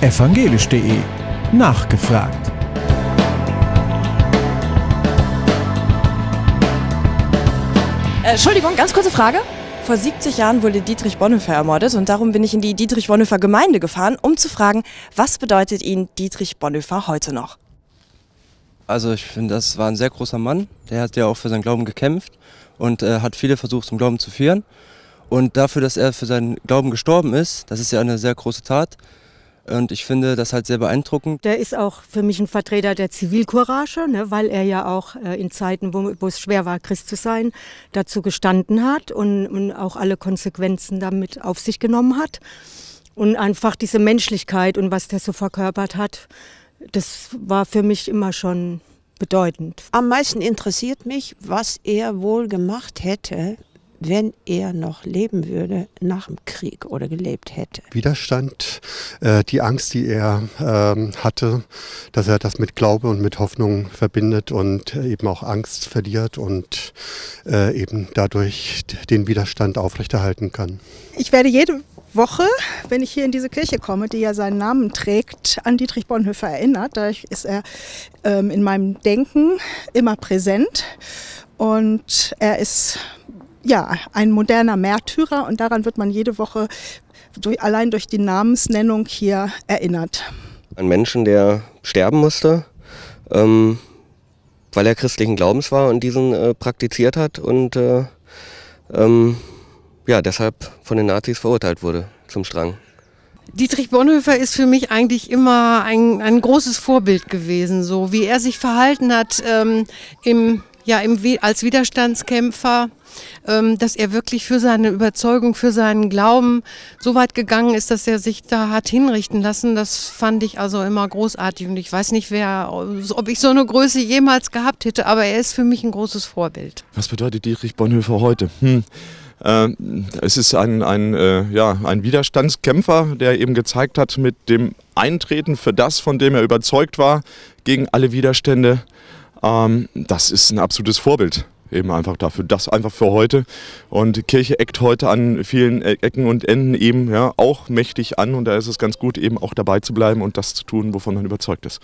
evangelisch.de. Nachgefragt. Äh, Entschuldigung, ganz kurze Frage. Vor 70 Jahren wurde Dietrich Bonhoeffer ermordet und darum bin ich in die Dietrich Bonhoeffer Gemeinde gefahren, um zu fragen, was bedeutet Ihnen Dietrich Bonhoeffer heute noch? Also ich finde, das war ein sehr großer Mann. Der hat ja auch für seinen Glauben gekämpft und äh, hat viele versucht, zum Glauben zu führen. Und dafür, dass er für seinen Glauben gestorben ist, das ist ja eine sehr große Tat, und ich finde das halt sehr beeindruckend. Der ist auch für mich ein Vertreter der Zivilcourage, ne, weil er ja auch äh, in Zeiten, wo, wo, es schwer war, Christ zu sein, dazu gestanden hat und, und auch alle Konsequenzen damit auf sich genommen hat. Und einfach diese Menschlichkeit und was der so verkörpert hat, das war für mich immer schon bedeutend. Am meisten interessiert mich, was er wohl gemacht hätte, wenn er noch leben würde, nach dem Krieg oder gelebt hätte. Widerstand, äh, die Angst, die er ähm, hatte, dass er das mit Glaube und mit Hoffnung verbindet und eben auch Angst verliert und äh, eben dadurch den Widerstand aufrechterhalten kann. Ich werde jede Woche, wenn ich hier in diese Kirche komme, die ja seinen Namen trägt, an Dietrich Bonhoeffer erinnert. Dadurch ist er ähm, in meinem Denken immer präsent und er ist ja, ein moderner Märtyrer und daran wird man jede Woche durch, allein durch die Namensnennung hier erinnert. Ein Menschen, der sterben musste, ähm, weil er christlichen Glaubens war und diesen äh, praktiziert hat und äh, ähm, ja, deshalb von den Nazis verurteilt wurde zum Strang. Dietrich Bonhoeffer ist für mich eigentlich immer ein, ein großes Vorbild gewesen, so wie er sich verhalten hat ähm, im ja im, als Widerstandskämpfer, ähm, dass er wirklich für seine Überzeugung, für seinen Glauben so weit gegangen ist, dass er sich da hat hinrichten lassen. Das fand ich also immer großartig und ich weiß nicht, wer, ob ich so eine Größe jemals gehabt hätte, aber er ist für mich ein großes Vorbild. Was bedeutet Dietrich Bonhoeffer heute? Hm. Ähm, es ist ein, ein, äh, ja, ein Widerstandskämpfer, der eben gezeigt hat, mit dem Eintreten für das, von dem er überzeugt war, gegen alle Widerstände ähm, das ist ein absolutes Vorbild eben einfach dafür. Das einfach für heute. Und Kirche eckt heute an vielen e-, Ecken und Enden eben ja, auch mächtig an. Und da ist es ganz gut, eben auch dabei zu bleiben und das zu tun, wovon man überzeugt ist.